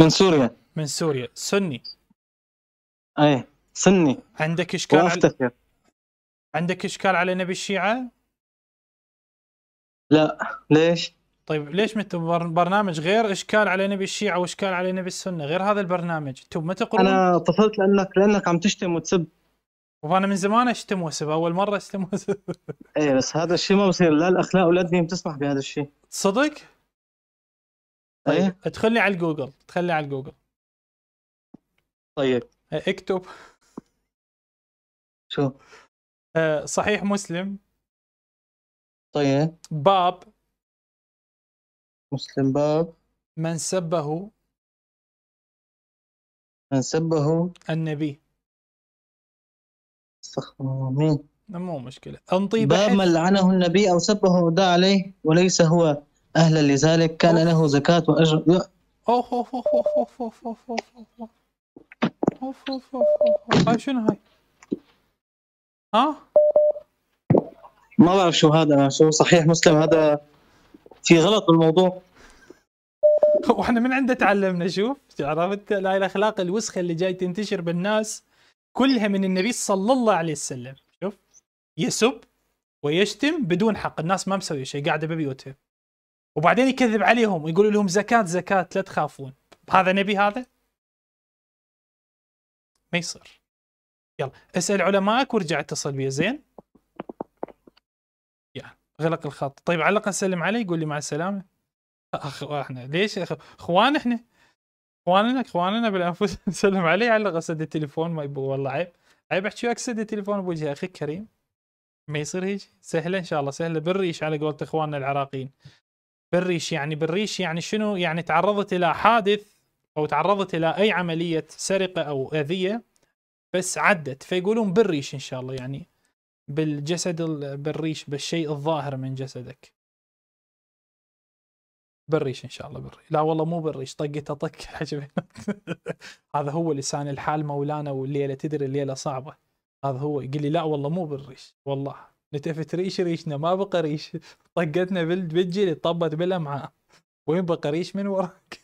من سوريا من سوريا سني اي سني عندك اشكال ومفتكر على... عندك اشكال على نبي الشيعه؟ لا ليش؟ طيب ليش مت برنامج غير اشكال على نبي الشيعه واشكال على نبي السنه غير هذا البرنامج انتم ما تقولون انا طفلت لانك لانك عم تشتم وتسب وانا من زمان اشتم واسب اول مره اشتم واسب ايه بس هذا الشيء ما بصير لا الاخلاق ولا الدين بتسمح بهذا الشيء صدق؟ طيب, طيب. ادخل لي على الجوجل تخلي على الجوجل طيب آه، اكتب شو آه، صحيح مسلم طيب باب مسلم باب من سبه من سبه النبي استغفر الله مين مو مشكلة انطي باب من لعنه النبي او سبه ودعا عليه وليس هو أهلا لذلك كان له زكاة وأجر أوه أوه أوه أوه أوه أوه أوه أوه أوف أوف أوف أوف هاي شنو هاي؟ ها؟ ما بعرف شو هذا أنا شو صحيح مسلم هذا في غلط بالموضوع واحنا من عنده تعلمنا شوف عرفت هاي الاخلاق الوسخه اللي جاي تنتشر بالناس كلها من النبي صلى الله عليه وسلم شوف يسب ويشتم بدون حق الناس ما مسوي شيء قاعده ببيوتها وبعدين يكذب عليهم ويقول لهم زكاة زكاة لا تخافون هذا نبي هذا ما يصير يلا اسأل علمائك وارجع اتصل بي زين يا غلق الخط طيب على الأقل سلم علي يقول لي مع السلامة أخ احنا ليش أخ... اخوان احنا اخواننا اخواننا بالانفس سلم علي على اسد التليفون ما يبو والله عيب عيب احكي وياك سد التليفون بوجه اخي كريم ما يصير هيك سهله ان شاء الله سهله بالريش على قولة اخواننا العراقيين بالريش يعني بالريش يعني شنو يعني تعرضت الى حادث او تعرضت الى اي عمليه سرقه او اذيه بس عدت فيقولون بالريش ان شاء الله يعني بالجسد بالريش بالشيء الظاهر من جسدك بالريش ان شاء الله بالريش لا والله مو بالريش طقته طق هذا هو لسان الحال مولانا والليله تدري الليله صعبه هذا هو يقول لي لا والله مو بالريش والله نتفت ريش ريشنا ما بقى ريش طقتنا بالجلد طبت بالامعاء وين بقى ريش من وراك